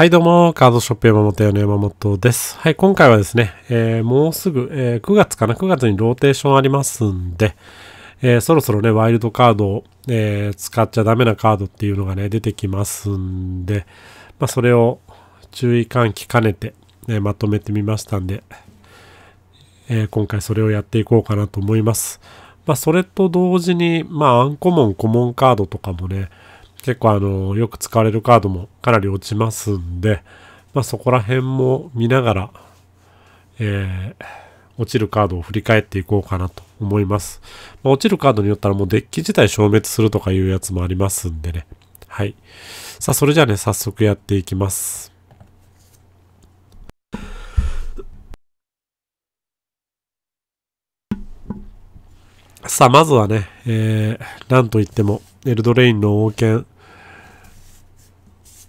はい、どうも、カードショップ山本屋の山本です。はい、今回はですね、えー、もうすぐ、えー、9月かな、9月にローテーションありますんで、えー、そろそろね、ワイルドカードを、え使っちゃダメなカードっていうのがね、出てきますんで、まあ、それを注意喚起兼ねて、ね、まとめてみましたんで、え今回それをやっていこうかなと思います。まあ、それと同時に、まあ、アンコモン、コモンカードとかもね、結構あの、よく使われるカードもかなり落ちますんで、まあそこら辺も見ながら、えー、落ちるカードを振り返っていこうかなと思います。まあ、落ちるカードによったらもうデッキ自体消滅するとかいうやつもありますんでね。はい。さあ、それじゃあね、早速やっていきます。さあ、まずはね、えー、なんといっても、エルドレインの王権、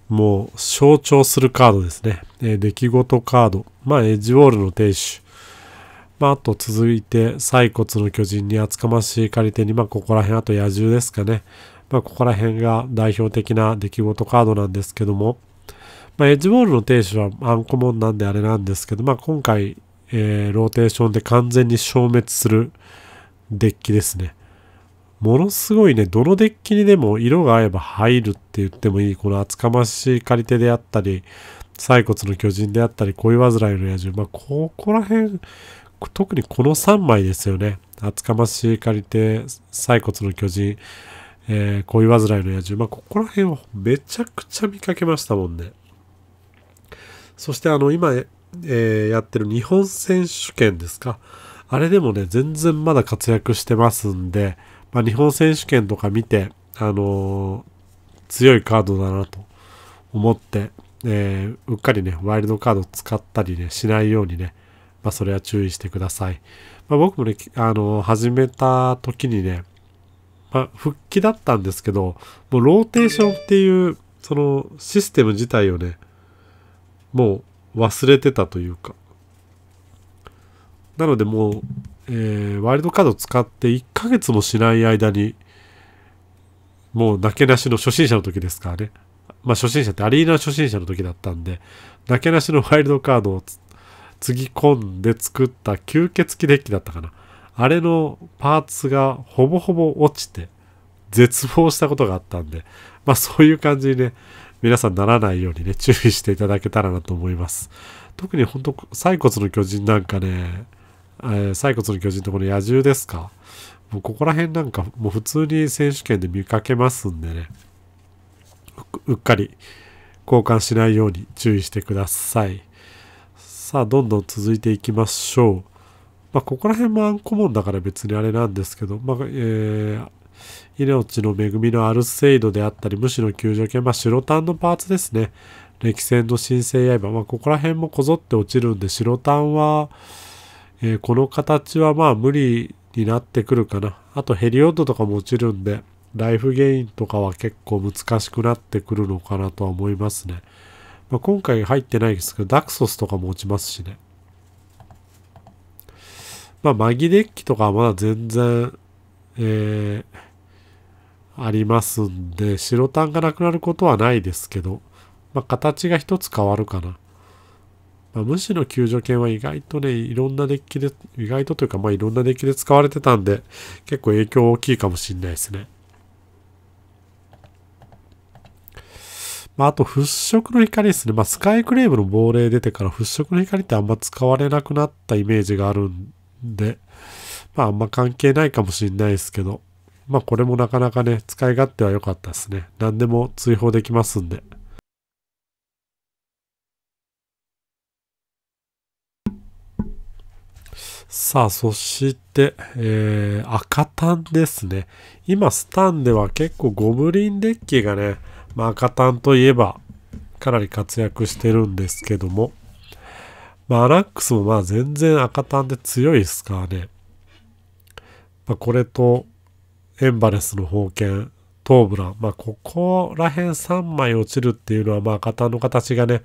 もう象徴するカードですね。えー、出来事カード。まあ、エッジウォールの亭主。まあ、あと続いて、採骨の巨人に厚かましい借り手に、まあ、ここら辺、あと野獣ですかね。まあ、ここら辺が代表的な出来事カードなんですけども、まあ、エッジウォールの亭主はアンコモンなんであれなんですけど、まあ、今回、えー、ローテーションで完全に消滅する、デッキですね。ものすごいね、どのデッキにでも色が合えば入るって言ってもいい、この厚かましい借り手であったり、採骨の巨人であったり、恋煩いの野獣、まあ、ここら辺、特にこの3枚ですよね。厚かましい借り手、採骨の巨人、えー、恋煩いの野獣、まあ、ここら辺はめちゃくちゃ見かけましたもんね。そしてあの、今、えー、やってる日本選手権ですか。あれでもね、全然まだ活躍してますんで、まあ、日本選手権とか見て、あのー、強いカードだなと思って、えー、うっかりね、ワイルドカード使ったりね、しないようにね、まあ、それは注意してください。まあ、僕もね、あのー、始めた時にね、まあ、復帰だったんですけど、もうローテーションっていう、そのシステム自体をね、もう忘れてたというか、なのでもう、えー、ワイルドカード使って1ヶ月もしない間に、もうなけなしの初心者の時ですからね。まあ初心者ってアリーナ初心者の時だったんで、なけなしのワイルドカードをつぎ込んで作った吸血鬼デッキだったかな。あれのパーツがほぼほぼ落ちて、絶望したことがあったんで、まあそういう感じにね、皆さんならないようにね、注意していただけたらなと思います。特に本当、サイコツの巨人なんかね、え最骨の巨人とこの野獣ですかもうここら辺なんかもう普通に選手権で見かけますんでねうっかり交換しないように注意してくださいさあどんどん続いていきましょうまあここら辺もアンコモンだから別にあれなんですけどまあえー命の恵みのアルセイドであったり、無視の救助犬、まあ、白タンのパーツですね。歴戦の神聖刃、まあ、ここら辺もこぞって落ちるんで、白タンは、えー、この形はまあ無理になってくるかな。あとヘリオッドとかも落ちるんで、ライフゲインとかは結構難しくなってくるのかなとは思いますね。まあ、今回入ってないですけど、ダクソスとかも落ちますしね。まあ、マギデッキとかはまだ全然、えー、ありますんで、白単がなくなることはないですけど、まあ、形が一つ変わるかな。まあ、無視の救助犬は意外とね、いろんなデッキで、意外とというか、まあいろんなデッキで使われてたんで、結構影響大きいかもしんないですね。まあ、あと、払拭の光ですね。まあ、スカイクレームの亡霊出てから払拭の光ってあんま使われなくなったイメージがあるんで、まあ、あんま関係ないかもしんないですけど、まあ、これもなかなかね、使い勝手は良かったですね。何でも追放できますんで。さあ、そして、えー、赤単ですね。今、スタンでは結構ゴブリンデッキがね、まあ、赤単といえば、かなり活躍してるんですけども、まあ、アラックスもまあ全然赤単で強いですからね。まあ、これと、エンバレスの宝剣、トーブラン。まあ、ここら辺3枚落ちるっていうのは、まあ、赤単の形がね、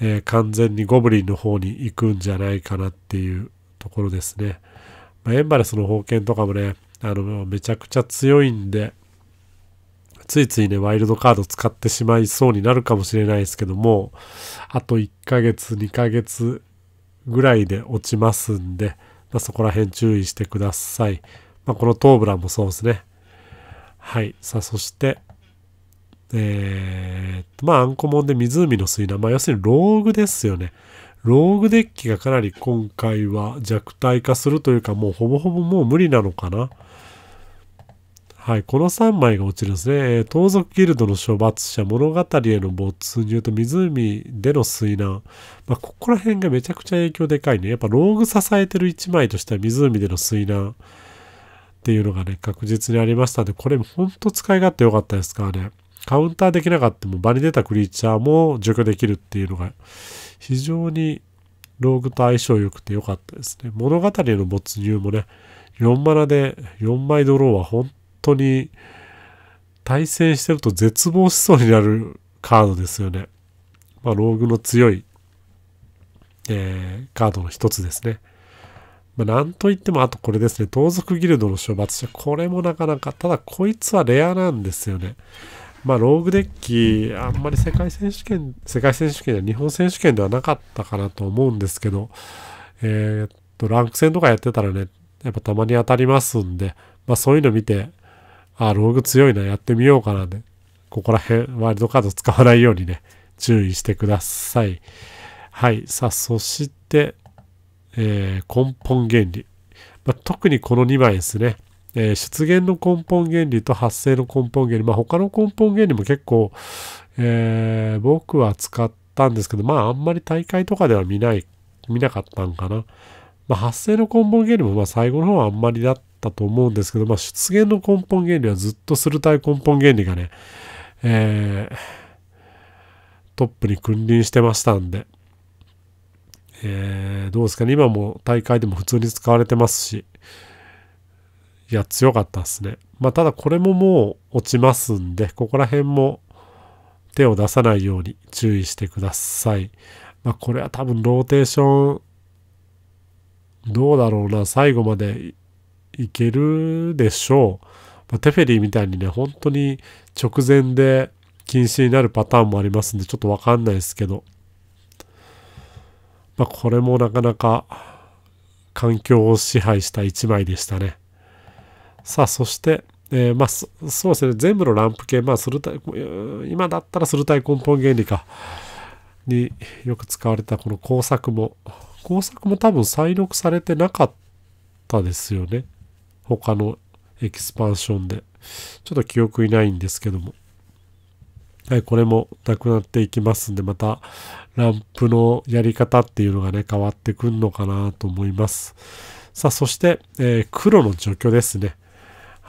えー、完全にゴブリンの方に行くんじゃないかなっていうところですね。まあ、エンバレスの封建とかもね、あの、めちゃくちゃ強いんで、ついついね、ワイルドカード使ってしまいそうになるかもしれないですけども、あと1ヶ月、2ヶ月ぐらいで落ちますんで、まあ、そこら辺注意してください。まあ、このトーブラもそうですね。はい。さあ、そして、えー、まあ、アンコモンで湖の水難。まあ、要するに、ローグですよね。ローグデッキがかなり今回は弱体化するというか、もうほぼほぼもう無理なのかな。はい、この3枚が落ちるんですね。盗賊ギルドの処罰者、物語への没入と湖での水難。まあ、ここら辺がめちゃくちゃ影響でかいね。やっぱローグ支えてる1枚としては湖での水難っていうのがね、確実にありましたんで、これほんと使い勝手良かったですからね。カウンターできなかったも場に出たクリーチャーも除去できるっていうのが非常にローグと相性良くて良かったですね。物語の没入もね、4マナで4枚ドローは本当に対戦してると絶望しそうになるカードですよね。まあ、ローグの強い、えー、カードの一つですね。まあ、なんといっても、あとこれですね、盗賊ギルドの処罰者。これもなかなか、ただこいつはレアなんですよね。まあ、ローグデッキ、あんまり世界選手権、世界選手権では日本選手権ではなかったかなと思うんですけど、えー、っと、ランク戦とかやってたらね、やっぱたまに当たりますんで、まあそういうの見て、あ、ローグ強いな、やってみようかなで、ここら辺、ワイルドカード使わないようにね、注意してください。はい。さあ、そして、えー、根本原理。まあ、特にこの2枚ですね。えー、出現の根本原理と発生の根本原理、まあ、他の根本原理も結構、えー、僕は使ったんですけど、まあ、あんまり大会とかでは見ない、見なかったんかな。まあ、発生の根本原理も、まあ、最後の方はあんまりだったと思うんですけど、まあ、出現の根本原理はずっとする体根本原理がね、えー、トップに君臨してましたんで、えー、どうですかね、今も大会でも普通に使われてますし、いや、強かったっすね。まあ、ただこれももう落ちますんで、ここら辺も手を出さないように注意してください。まあ、これは多分ローテーション、どうだろうな、最後までいけるでしょう。まあ、テフェリーみたいにね、本当に直前で禁止になるパターンもありますんで、ちょっとわかんないですけど。まあ、これもなかなか環境を支配した1枚でしたね。さあ、そして、えー、まあ、そうですね、全部のランプ系、まあ、するた今だったらするたい根本原理か、によく使われたこの工作も、工作も多分再録されてなかったですよね。他のエキスパンションで。ちょっと記憶いないんですけども。はい、これもなくなっていきますんで、またランプのやり方っていうのがね、変わってくるのかなと思います。さあ、そして、えー、黒の除去ですね。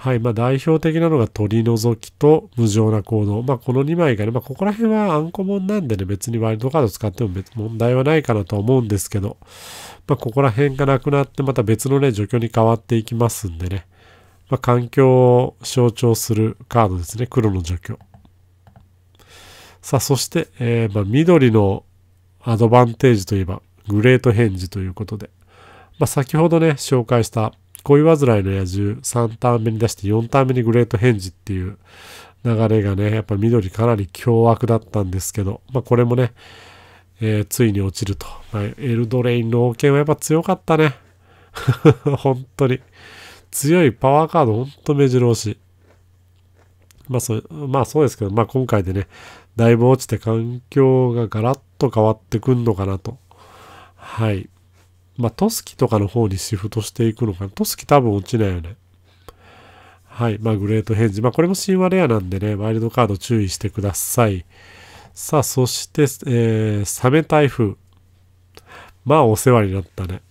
はい。まあ、代表的なのが取り除きと無情な行動。まあ、この2枚がね、まあ、ここら辺はアンコモンなんでね、別にワイルドカード使っても別問題はないかなと思うんですけど、まあ、ここら辺がなくなって、また別のね、除去に変わっていきますんでね。まあ、環境を象徴するカードですね。黒の除去。さあ、そして、えー、まあ、緑のアドバンテージといえば、グレートヘンジということで、まあ、先ほどね、紹介した恋煩いの野獣3ターン目に出して4ターン目にグレートヘンジっていう流れがね、やっぱり緑かなり凶悪だったんですけど、まあこれもね、えー、ついに落ちると。まあ、エルドレインの王権はやっぱ強かったね。本当に。強いパワーカード、本当目白押し。まあそ、まあ、そうですけど、まあ今回でね、だいぶ落ちて環境がガラッと変わってくんのかなと。はい。まあ、トスキとかの方にシフトしていくのかな。トスキ多分落ちないよね。はい。まあ、グレートヘンジ。まあ、これも神話レアなんでね、ワイルドカード注意してください。さあ、そして、えー、サメ台風。まあ、お世話になったね。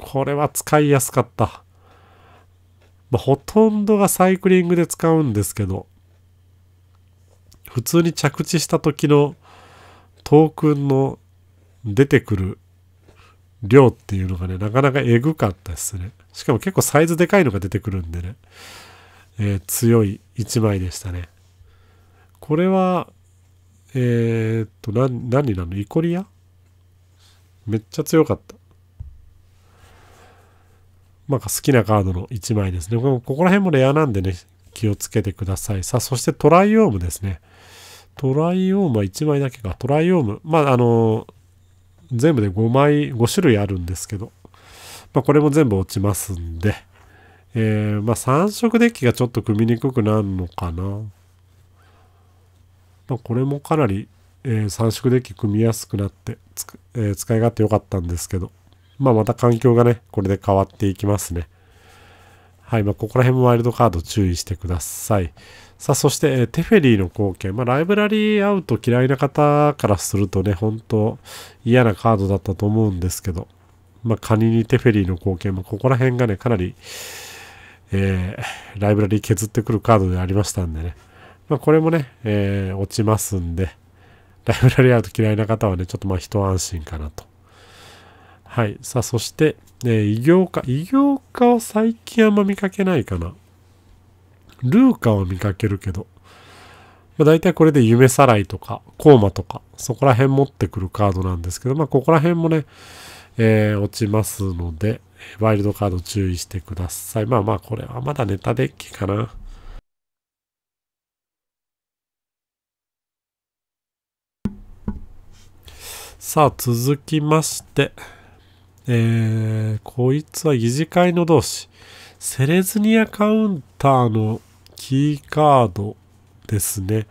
これは使いやすかった。まあ、ほとんどがサイクリングで使うんですけど、普通に着地した時のトークンの出てくる量っていうのがね、なかなかえぐかったですね。しかも結構サイズでかいのが出てくるんでね、えー、強い1枚でしたね。これは、えー、っと、何、何なのイコリアめっちゃ強かった。まあ、好きなカードの1枚ですね。ここら辺もレアなんでね、気をつけてください。さあ、そしてトライオームですね。トライオームは1枚だけか。トライオーム。まあ、あの、全部で5枚、5種類あるんですけど、まあ、これも全部落ちますんで、えー、まあ3色デッキがちょっと組みにくくなるのかな。まあ、これもかなり、えー、3色デッキ組みやすくなってえー、使い勝手良かったんですけど、まあまた環境がね、これで変わっていきますね。はい、まあ、ここら辺もワイルドカード注意してください。さあ、そして、テフェリーの貢献。まあ、ライブラリーアウト嫌いな方からするとね、本当嫌なカードだったと思うんですけど、まあ、カニにテフェリーの貢献も、ここら辺がね、かなり、えー、ライブラリー削ってくるカードでありましたんでね。まあ、これもね、えー、落ちますんで、ライブラリーアウト嫌いな方はね、ちょっとまあ、一安心かなと。はい。さあ、そして、えー、異業家。異業家を最近あんま見かけないかな。ルーカを見かけるけど、まあ、大体これで夢さらいとか、コーマとか、そこら辺持ってくるカードなんですけど、まあ、ここら辺もね、えー、落ちますので、ワイルドカード注意してください。まあまあ、これはまだネタデッキかな。さあ、続きまして、えー、こいつは疑似会の同士。セレズニアカウンターのキーカードですね。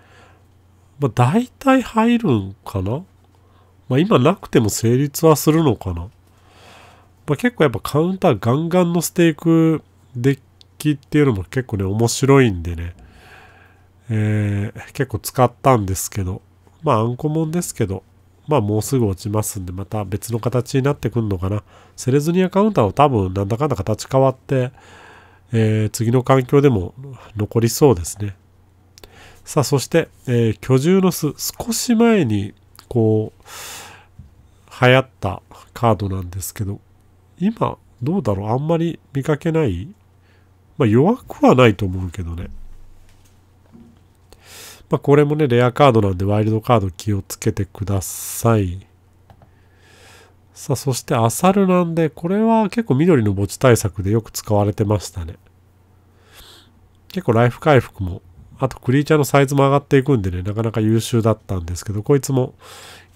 まあ、大体入るんかなまあ、今なくても成立はするのかなまあ、結構やっぱカウンターガンガンのステークデッキっていうのも結構ね、面白いんでね。えー、結構使ったんですけど、まあアンコモンですけど、まあもうすぐ落ちますんで、また別の形になってくんのかな。セレズニアカウンターは多分なんだかんだ形変わって、えー、次の環境でも残りそうですね。さあ、そして、えー、居住の巣、少し前に、こう、流行ったカードなんですけど、今、どうだろうあんまり見かけないまあ、弱くはないと思うけどね。まあ、これもね、レアカードなんで、ワイルドカード気をつけてください。さあ、そしてアサルなんで、これは結構緑の墓地対策でよく使われてましたね。結構ライフ回復も、あとクリーチャーのサイズも上がっていくんでね、なかなか優秀だったんですけど、こいつも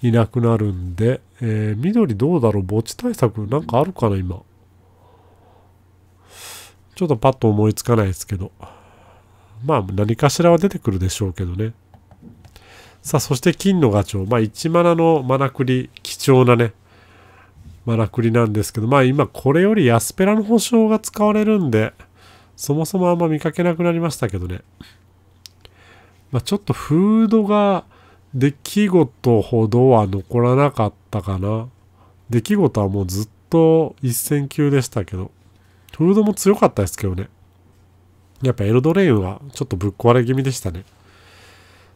いなくなるんで、えー、緑どうだろう墓地対策なんかあるかな、今。ちょっとパッと思いつかないですけど。まあ、何かしらは出てくるでしょうけどね。さあ、そして金のガチョウ。まあ、1マナのマナクリ、貴重なね、まあ、ラなんですけど、まあ今これよりスペラの保証が使われるんで、そもそもあんま見かけなくなりましたけどね。まあ、ちょっとフードが出来事ほどは残らなかったかな。出来事はもうずっと一戦級でしたけど、フードも強かったですけどね。やっぱエルドレインはちょっとぶっ壊れ気味でしたね。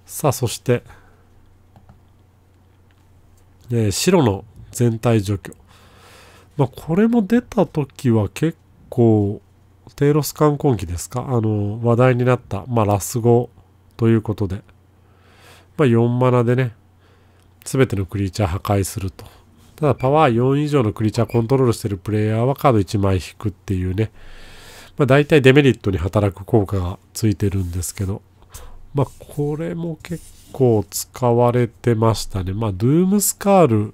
さあ、そして、えー、白の全体除去。まあ、これも出た時は結構、テイロス観光機ですかあの、話題になった、まあ、ラス語ということで、まあ、4マナでね、すべてのクリーチャー破壊すると。ただ、パワー4以上のクリーチャーコントロールしてるプレイヤーはカード1枚引くっていうね、まあ、大体デメリットに働く効果がついてるんですけど、まあ、これも結構使われてましたね。まあ、ドゥームスカール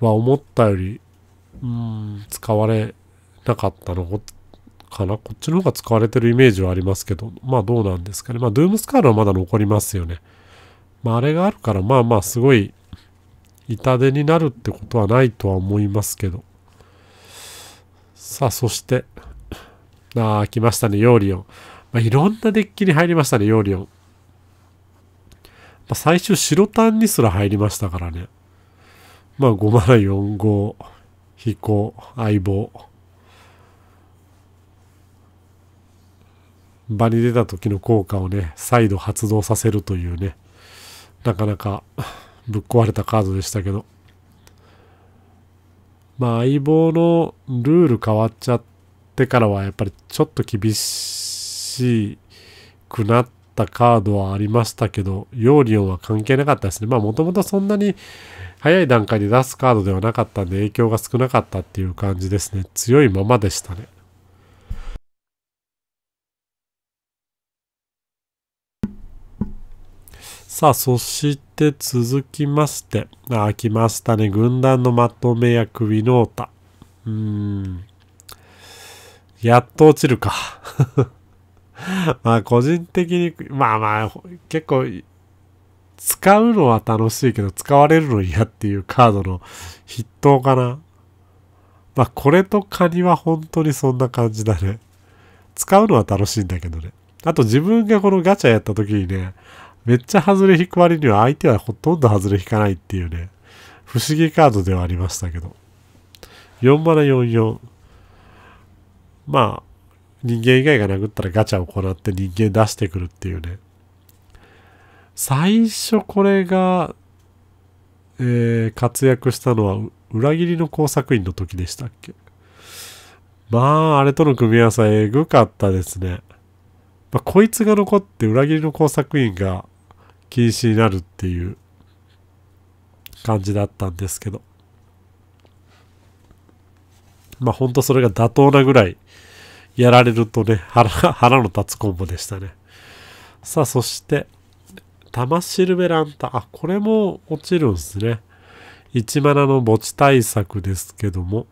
は思ったより、うん、使われなかったのかな。こっちの方が使われてるイメージはありますけど、まあどうなんですかね。まあ、ドゥームスカールはまだ残りますよね。まあ、あれがあるから、まあまあ、すごい、痛手になるってことはないとは思いますけど。さあ、そして、ああ、来ましたね、ヨーリオン。まあ、いろんなデッキに入りましたね、ヨーリオン。ま最終、白単にすら入りましたからね。まあ5 0 4 5行、相棒場に出た時の効果をね再度発動させるというねなかなかぶっ壊れたカードでしたけどまあ相棒のルール変わっちゃってからはやっぱりちょっと厳しくなったカードはありましたけどヨーリオンは関係なかったですねまあもともとそんなに早い段階で出すカードではなかったんで影響が少なかったっていう感じですね。強いままでしたね。さあ、そして続きまして。あ、来ましたね。軍団のまとめ役、ウィノータ。うーん。やっと落ちるか まあ、個人的に、まあまあ、結構、使うのは楽しいけど使われるの嫌っていうカードの筆頭かな。まあこれとカニは本当にそんな感じだね。使うのは楽しいんだけどね。あと自分がこのガチャやった時にね、めっちゃ外れ引く割には相手はほとんど外れ引かないっていうね、不思議カードではありましたけど。4 7 44。まあ、人間以外が殴ったらガチャを行って人間出してくるっていうね。最初これが、えー、活躍したのは裏切りの工作員の時でしたっけまあ、あれとの組み合わせはえぐかったですね。まあ、こいつが残って裏切りの工作員が禁止になるっていう感じだったんですけど。まあ、ほんとそれが妥当なぐらいやられるとね、腹、腹の立つコンボでしたね。さあ、そして、玉シルベランタ。あ、これも落ちるんですね。1マナの墓地対策ですけども。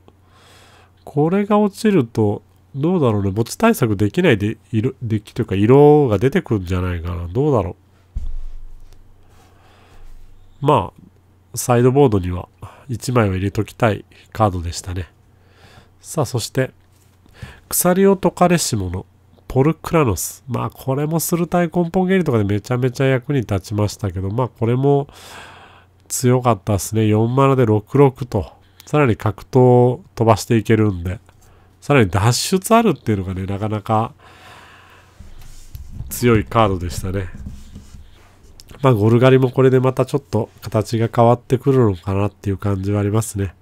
これが落ちると、どうだろうね。墓地対策できないで、色、できというか色が出てくんじゃないかな。どうだろう。まあ、サイドボードには1枚は入れときたいカードでしたね。さあ、そして、鎖を解かれし者。ポルクラノス。まあこれもするたい。根本原理とかでめちゃめちゃ役に立ちましたけど、まあこれも強かったですね。40で66と。さらに格闘を飛ばしていけるんで。さらに脱出あるっていうのがね、なかなか強いカードでしたね。まあゴルガリもこれでまたちょっと形が変わってくるのかなっていう感じはありますね。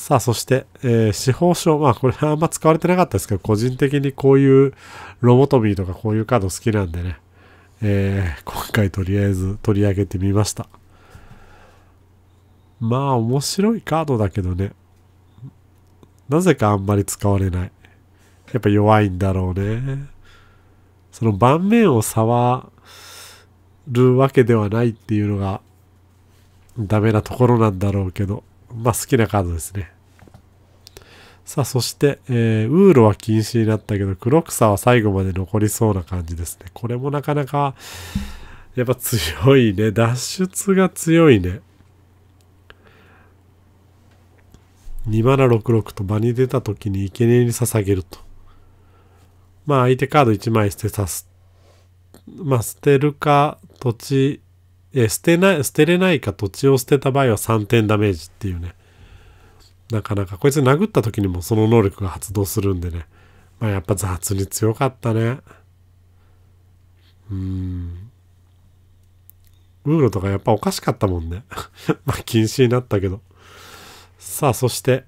さあ、そして、えー、司法書。まあ、これはあんま使われてなかったですけど、個人的にこういうロボトミーとかこういうカード好きなんでね、えー、今回とりあえず取り上げてみました。まあ、面白いカードだけどね、なぜかあんまり使われない。やっぱ弱いんだろうね。その盤面を触るわけではないっていうのがダメなところなんだろうけど。まあ、好きなカードですね。さあ、そして、えー、ウーロは禁止になったけど、黒草は最後まで残りそうな感じですね。これもなかなか、やっぱ強いね。脱出が強いね。2マナ66と場に出た時に生贄に捧げると。まあ相手カード1枚捨てさす。まあ捨てるか、土地えー、捨てない、捨てれないか土地を捨てた場合は3点ダメージっていうね。なかなか、こいつ殴った時にもその能力が発動するんでね。まあやっぱ雑に強かったね。うん。ウーロとかやっぱおかしかったもんね。まあ禁止になったけど。さあ、そして。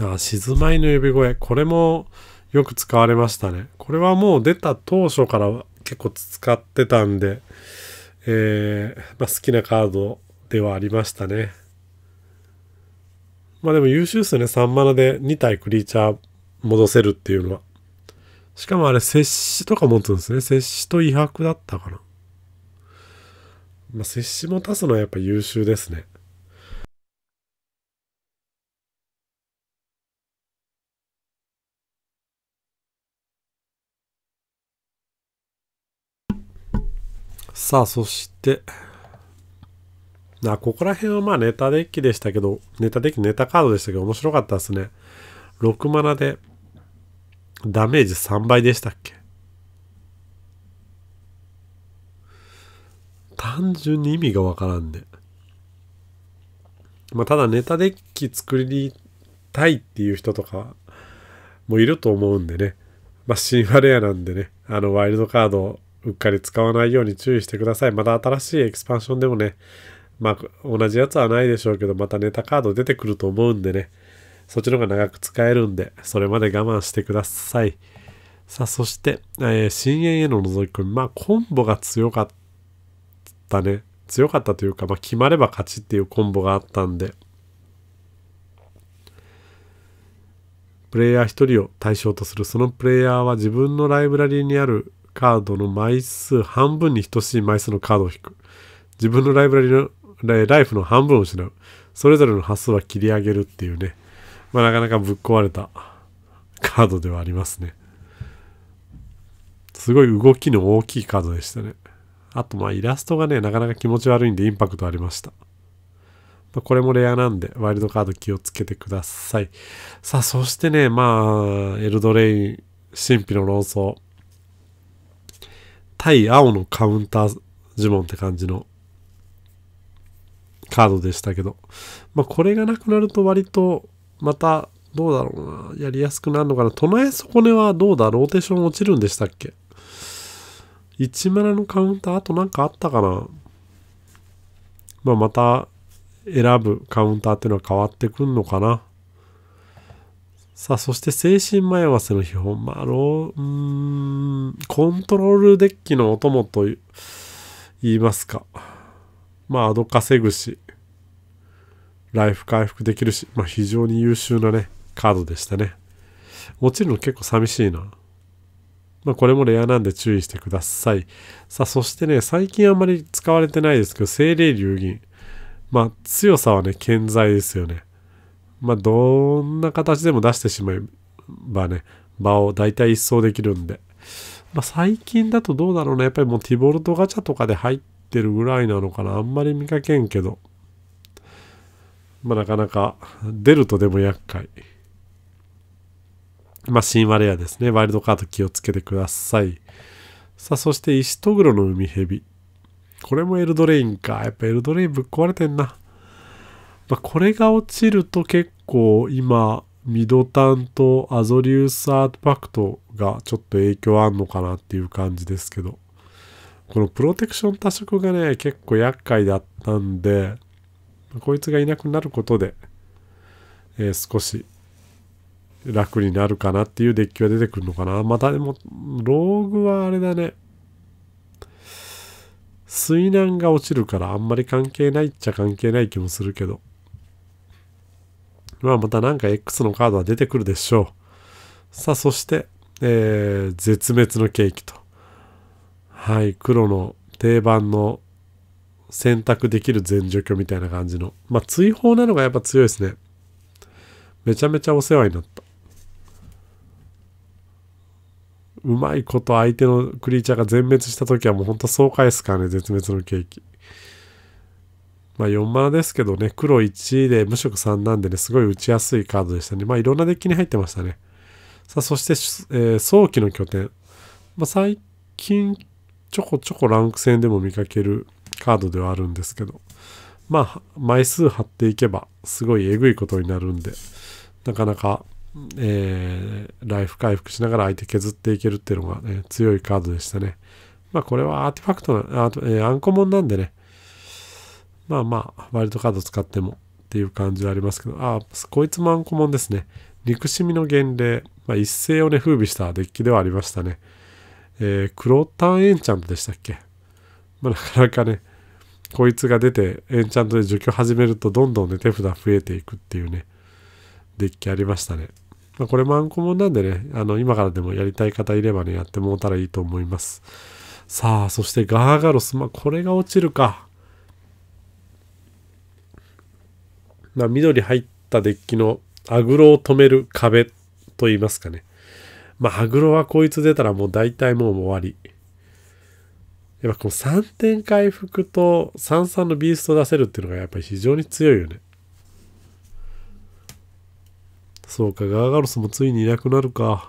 ああ、静まいの呼び声。これもよく使われましたね。これはもう出た当初から結構使ってたんで、えー、まあ、好きなカードではありましたね。まあでも優秀っよね、3マナで2体クリーチャー戻せるっていうのは。しかもあれ、摂氏とか持つんですね。摂氏と威迫だったかな。まあ、摂氏も足すのはやっぱ優秀ですね。さあ、そして、あここら辺はまあネタデッキでしたけど、ネタデッキ、ネタカードでしたけど、面白かったですね。6マナで、ダメージ3倍でしたっけ単純に意味がわからんで、まあ、ただネタデッキ作りたいっていう人とかもいると思うんでね。まあ、シンファレアなんでね、あの、ワイルドカードうっかり使わないように注意してください。また新しいエクスパンションでもね、まあ、同じやつはないでしょうけど、またネタカード出てくると思うんでね、そっちの方が長く使えるんで、それまで我慢してください。さあ、そして、えー、深淵への覗き込み。まあ、コンボが強かったね。強かったというか、まあ、決まれば勝ちっていうコンボがあったんで、プレイヤー1人を対象とする。そのプレイヤーは自分のライブラリにあるカードの枚数半分に等しい枚数のカードを引く。自分のライブラリの、ライフの半分を失う。それぞれの端数は切り上げるっていうね。まあなかなかぶっ壊れたカードではありますね。すごい動きの大きいカードでしたね。あとまあイラストがね、なかなか気持ち悪いんでインパクトありました。まあ、これもレアなんで、ワイルドカード気をつけてください。さあ、そしてね、まあ、エルドレイン、神秘の論争。対青のカウンター呪文って感じのカードでしたけど、まあ、これがなくなると割とまたどうだろうな、やりやすくなるのかな。唱え損ねはどうだローテーション落ちるんでしたっけ ?1 マナのカウンター、あとなんかあったかなまあ、また選ぶカウンターっていうのは変わってくんのかな。さあ、そして精神迷わせの基本。まあ、ロー、うーん、コントロールデッキのお供と言いますか。まあ、アド稼ぐし、ライフ回復できるし、まあ、非常に優秀なね、カードでしたね。落ちるの結構寂しいな。まあ、これもレアなんで注意してください。さあ、そしてね、最近あんまり使われてないですけど、精霊流銀。まあ、強さはね、健在ですよね。まあ、どんな形でも出してしまえばね、場を大体一掃できるんで。まあ、最近だとどうだろうね。やっぱりもうティボルトガチャとかで入ってるぐらいなのかな。あんまり見かけんけど。まあ、なかなか出るとでも厄介。まあ、新ワレアですね。ワイルドカード気をつけてください。さあ、そして石トグロの海蛇。これもエルドレインか。やっぱエルドレインぶっ壊れてんな。まあ、これが落ちると結構今、ミドタンとアゾリウスアートパクトがちょっと影響あんのかなっていう感じですけど、このプロテクション多色がね、結構厄介だったんで、こいつがいなくなることで、えー、少し楽になるかなっていうデッキが出てくるのかな。またでも、ローグはあれだね。水難が落ちるからあんまり関係ないっちゃ関係ない気もするけど。まあまたなんか X のカードは出てくるでしょう。さあ、そして、えー、絶滅のケーキと。はい、黒の定番の選択できる全除去みたいな感じの。まあ、追放なのがやっぱ強いですね。めちゃめちゃお世話になった。うまいこと相手のクリーチャーが全滅した時はもうほんと爽快ですからね、絶滅のケーキ。まあ、4マナですけどね、黒1で無色3なんでね、すごい打ちやすいカードでしたね。まあ、いろんなデッキに入ってましたね。さあ、そして、えー、早期の拠点。まあ、最近、ちょこちょこランク戦でも見かけるカードではあるんですけど、まあ、枚数貼っていけば、すごいえぐいことになるんで、なかなか、えー、ライフ回復しながら相手削っていけるっていうのが、ね、強いカードでしたね。まあ、これはアーティファクトな、あえー、アンコモンなんでね、まあまあ、ワイルドカード使ってもっていう感じはありますけど、あ、あ、こいつもアンコモンですね。憎しみの原霊。まあ、一世をね、風靡したデッキではありましたね。えー、クロタンエンチャントでしたっけまあ、なかなかね、こいつが出て、エンチャントで除去始めると、どんどんね、手札増えていくっていうね、デッキありましたね。まあ、これもアンコモンなんでね、あの、今からでもやりたい方いればね、やってもうたらいいと思います。さあ、そしてガーガロス。まあ、これが落ちるか。まあ、緑入ったデッキのアグロを止める壁と言いますかね。まあ、アグロはこいつ出たらもう大体もう終わり。やっぱこの3点回復と33のビースト出せるっていうのがやっぱり非常に強いよね。そうか、ガーガロスもついにいなくなるか。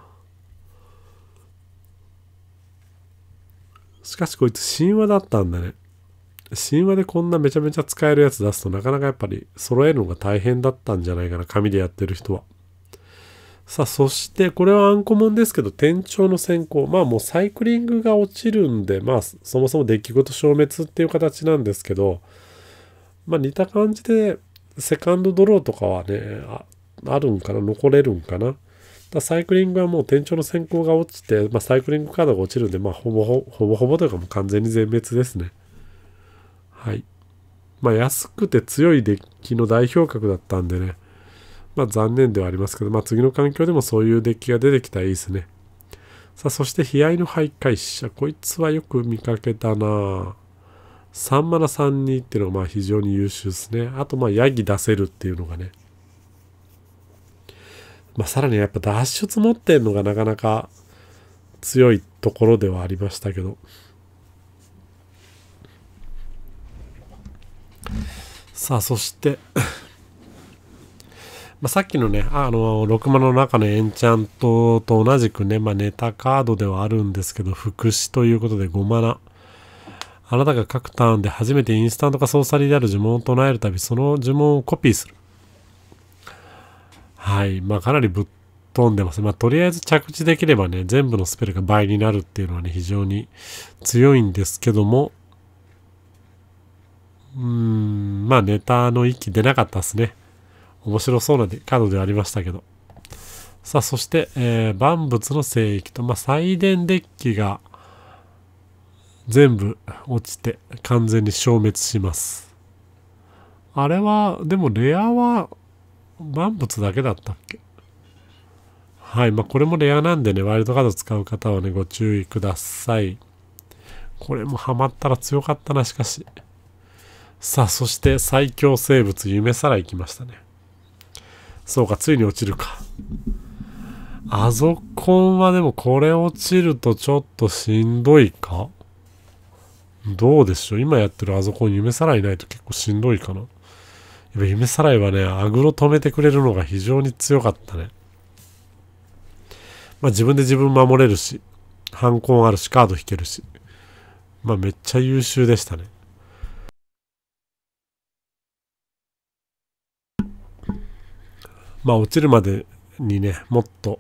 しかしこいつ神話だったんだね。神話でこんなめちゃめちゃ使えるやつ出すとなかなかやっぱり揃えるのが大変だったんじゃないかな、紙でやってる人は。さあ、そしてこれはアンコモンですけど、店長の先行まあもうサイクリングが落ちるんで、まあそもそも出来事消滅っていう形なんですけど、まあ似た感じで、セカンドドローとかはね、ああるんかな残れるんかなだサイクリングはもう店長の先行が落ちて、まあ、サイクリングカードが落ちるんで、まあ、ほぼほぼほぼというかもう完全に全滅ですね。はい。まあ、安くて強いデッキの代表格だったんでね、まあ、残念ではありますけど、まあ、次の環境でもそういうデッキが出てきたらいいですね。さあ、そして、悲哀の徘徊者。こいつはよく見かけたな3マナ32っていうのはまあ非常に優秀ですね。あと、まあ、ヤギ出せるっていうのがね。まあ、さらにやっぱ脱出持ってんのがなかなか強いところではありましたけど。さあ、そして まさっきのね、あの、6マの中のエンチャントと同じくね、まあ、ネタカードではあるんですけど、副詞ということで5マナ。あなたが各ターンで初めてインスタントかソーサリーである呪文を唱えるたび、その呪文をコピーする。はい。まあ、かなりぶっ飛んでます。まあ、とりあえず着地できればね、全部のスペルが倍になるっていうのはね、非常に強いんですけども、うーん、まあネタの域出なかったですね。面白そうなカードではありましたけど。さあ、そして、えー、万物の聖域と、まあ、祭殿デッキが全部落ちて完全に消滅します。あれは、でもレアは万物だけだったっけはい、まあ、これもレアなんでね、ワイルドカード使う方はね、ご注意ください。これもハマったら強かったな、しかし。さあ、そして最強生物、夢さら行きましたね。そうか、ついに落ちるか。アゾコンはでもこれ落ちるとちょっとしんどいかどうでしょう今やってるアゾコン夢さらいないと結構しんどいかなやっぱ夢さらいはね、アグロ止めてくれるのが非常に強かったね。まあ自分で自分守れるし、反抗あるし、カード引けるし。まあめっちゃ優秀でしたね。まあ、落ちるまでにね、もっと、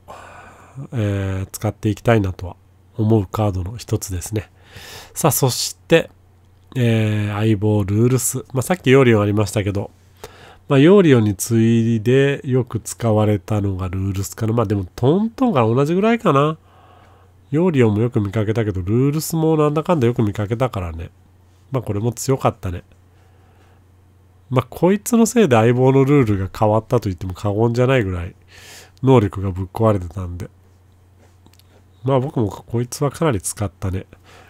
えー、使っていきたいなとは思うカードの一つですね。さあ、そして、えー、相棒ルールス。まあ、さっきヨーリオンありましたけど、まあ、ヨーリオンに次いでよく使われたのがルールスかな。まあ、でもトントンから同じぐらいかな。ヨーリオンもよく見かけたけど、ルールスもなんだかんだよく見かけたからね。まあ、これも強かったね。まあ、こいつのせいで相棒のルールが変わったと言っても過言じゃないぐらい能力がぶっ壊れてたんで。まあ僕もこいつはかなり使ったね。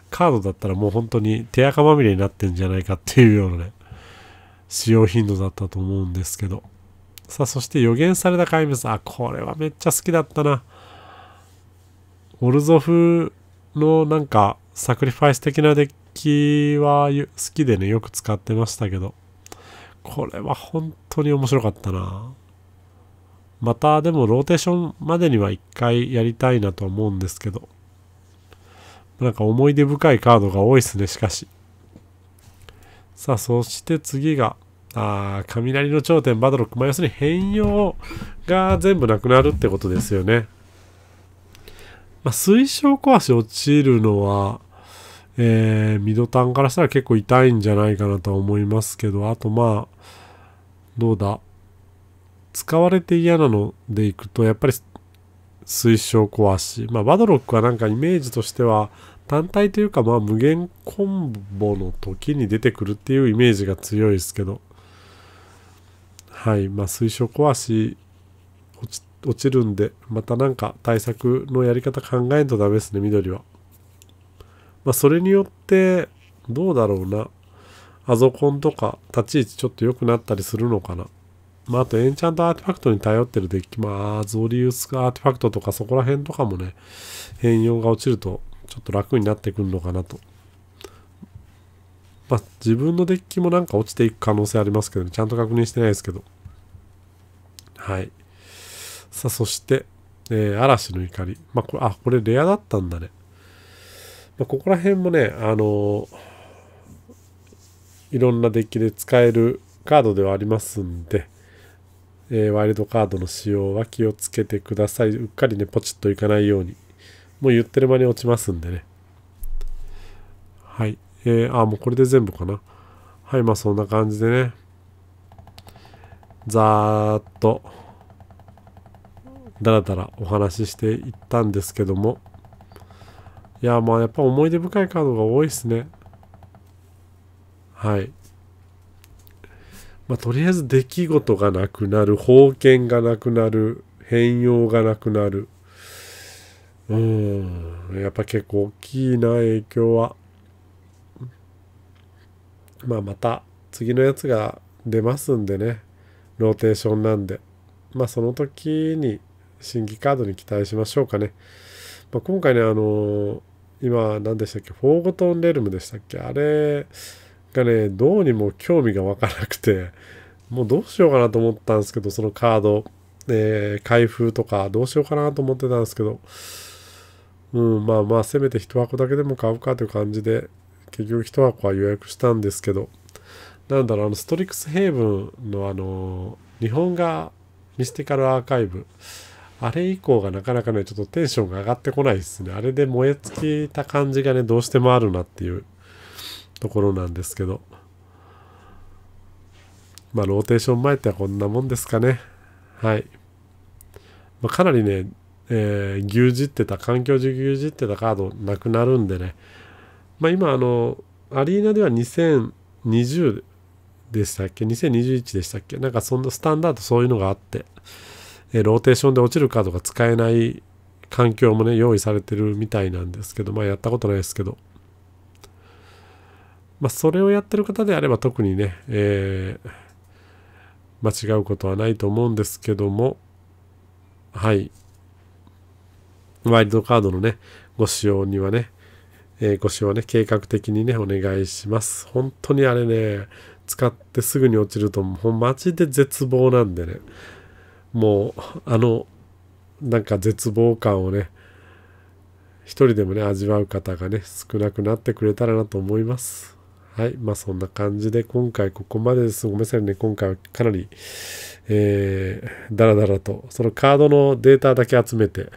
カードだったらもう本当に手垢まみれになってんじゃないかっていうようなね、使用頻度だったと思うんですけど。さあ、そして予言された怪物。あ、これはめっちゃ好きだったな。オルゾフのなんかサクリファイス的なデッキは好きでね、よく使ってましたけど。これは本当に面白かったな。またでもローテーションまでには一回やりたいなと思うんですけど。なんか思い出深いカードが多いですね、しかし。さあ、そして次が、あ雷の頂点バドロック。まあ、要するに変容が全部なくなるってことですよね。まあ、推奨壊し落ちるのは、えー、ミドタンからしたら結構痛いんじゃないかなとは思いますけど、あとまあ、どうだ。使われて嫌なのでいくと、やっぱり推奨壊し。まあ、バドロックはなんかイメージとしては、単体というかまあ無限コンボの時に出てくるっていうイメージが強いですけど。はい。まあ、推奨壊し落ちるんで、またなんか対策のやり方考えんとダメですね、緑は。まあ、それによって、どうだろうな。アゾコンとか、立ち位置ちょっと良くなったりするのかな。まあ、あと、エンチャントアーティファクトに頼ってるデッキ、まあ、ゾリウスアーティファクトとか、そこら辺とかもね、変容が落ちると、ちょっと楽になってくるのかなと。まあ、自分のデッキもなんか落ちていく可能性ありますけどね、ちゃんと確認してないですけど。はい。さあ、そして、えー、嵐の怒り。まあ、これ、あ、これレアだったんだね。まあ、ここら辺もね、あのいろんなデッキで使えるカードではありますんで、えー、ワイルドカードの使用は気をつけてください。うっかりね、ポチッといかないように。もう言ってる間に落ちますんでね。はい。えー、あ、もうこれで全部かな。はい、まあそんな感じでね。ざーっと、だらだらお話ししていったんですけども、いや、まあやっぱ思い出深いカードが多いですね。はい。まあとりあえず出来事がなくなる、封建がなくなる、変容がなくなる。うん、やっぱ結構大きいな、影響は。まあまた次のやつが出ますんでね、ローテーションなんで。まあその時に新規カードに期待しましょうかね。まあ、今回ね、あのー、今何でしたっけフォーゴトンレルムでしたっけあれがねどうにも興味がわからなくてもうどうしようかなと思ったんですけどそのカード、えー、開封とかどうしようかなと思ってたんですけどうんまあまあせめて1箱だけでも買うかという感じで結局1箱は予約したんですけどなんだろうあのストリックスヘイブンのあの日本がミスティカルアーカイブあれ以降がなかなかね、ちょっとテンションが上がってこないですね。あれで燃え尽きた感じがね、どうしてもあるなっていうところなんですけど。まあ、ローテーション前ってはこんなもんですかね。はい。まあ、かなりね、えー、牛耳ってた、環境中牛耳ってたカードなくなるんでね。まあ、今、あの、アリーナでは2020でしたっけ ?2021 でしたっけなんかそんなスタンダードそういうのがあって。えローテーションで落ちるカードが使えない環境もね、用意されてるみたいなんですけど、まあやったことないですけど。まあそれをやってる方であれば特にね、えー、間違うことはないと思うんですけども、はい。ワイルドカードのね、ご使用にはね、えー、ご使用はね、計画的にね、お願いします。本当にあれね、使ってすぐに落ちると、もうマジで絶望なんでね。もうあのなんか絶望感をね一人でもね味わう方がね少なくなってくれたらなと思いますはいまあそんな感じで今回ここまでですごめんなさいね今回はかなりえー、だらだらとそのカードのデータだけ集めて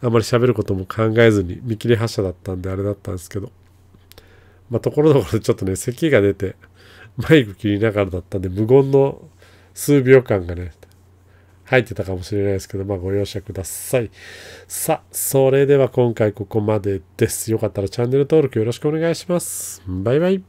あまり喋ることも考えずに見切り発車だったんであれだったんですけどまあところどころでちょっとね咳が出てマイク切りながらだったんで無言の数秒間がね入ってたかもしれないですけど、まあご容赦ください。さあ、それでは今回ここまでです。よかったらチャンネル登録よろしくお願いします。バイバイ。